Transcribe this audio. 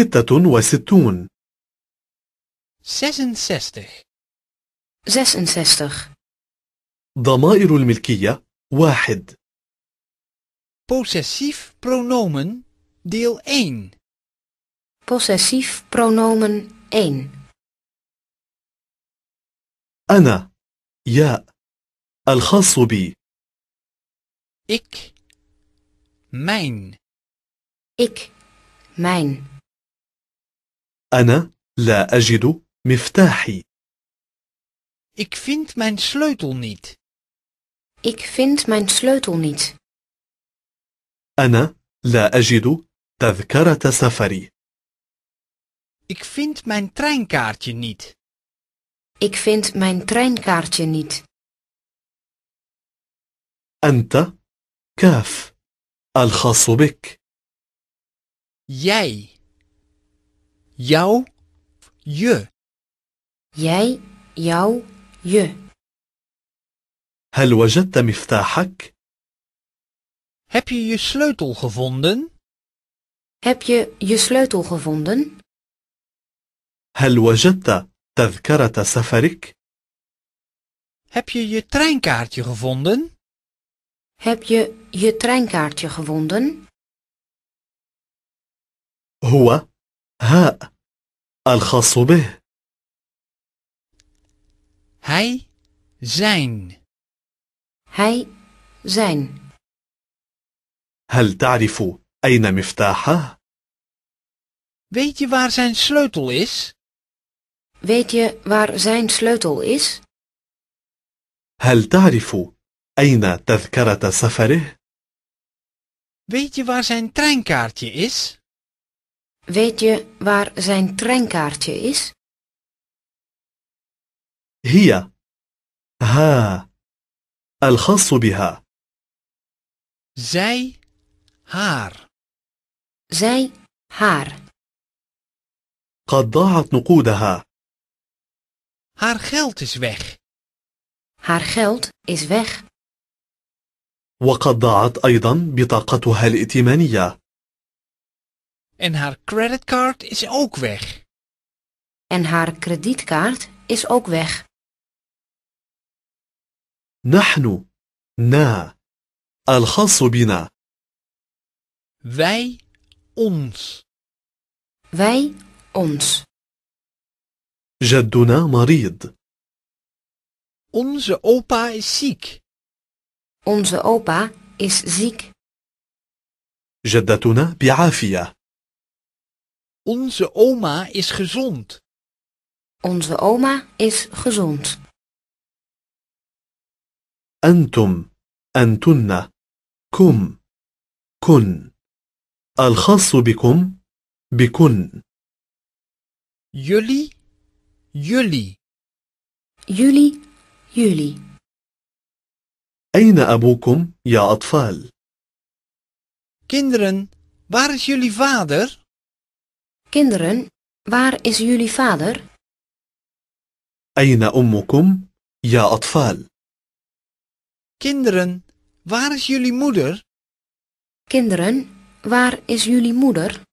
ستة وستون ضمائر الملكية واحد Possessief pronomen deel 1 Possessief pronomen 1 أنا يا الخاص بي Ik mijn Ik mijn أنا لا أجد مفتاحي. Ik vind mijn sleutel niet. Ik vind mijn sleutel niet. أنا لا أجد تذكرة سفري. Ik vind mijn treinkaartje niet. Ik vind mijn treinkaartje niet. أنت كاف الخاص بك. Jij jou, je. Jij, jou, je. هل وجدت مفتاحك؟ Heb je je sleutel gevonden? Heb je je sleutel gevonden? هل وجدت تذكرة سفرك؟ Heb je je treinkaartje gevonden? Heb je je treinkaartje gevonden? هو هاء الخاص به هاي زين هاي زين هل تعرف أين مفتاحه؟ Weet je waar zijn sleutel is? Weet je waar zijn sleutel is? هل تعرف أين تذكرة سفره؟ Weet je waar zijn treinkaartje is? Weet je waar zijn treinkaartje is? Hier. Ha. Al الخاص بها zij haar zij haar قد ضاعت نقودها haar geld is weg haar geld is weg وقد ضاعت ايضا بطاقتها الائتمانيه. En haar creditcard is ook weg. En haar kredietkaart is ook weg. نحن نا الخاص بنا wij ons wij ons جدنا مريض onze opa is ziek onze opa is ziek جدتنا بعافيه onze oma is gezond. Onze oma is gezond. Antum, Antunna, كم kun. الخاص bikum, bikun. jullie jullie jullie jullie أين abukum, ja, atfal. Kinderen, waar is jullie vader? Kinderen, waar is jullie vader? أين أمكم ja أطفال؟ Kinderen, waar is jullie moeder? Kinderen, waar is jullie moeder?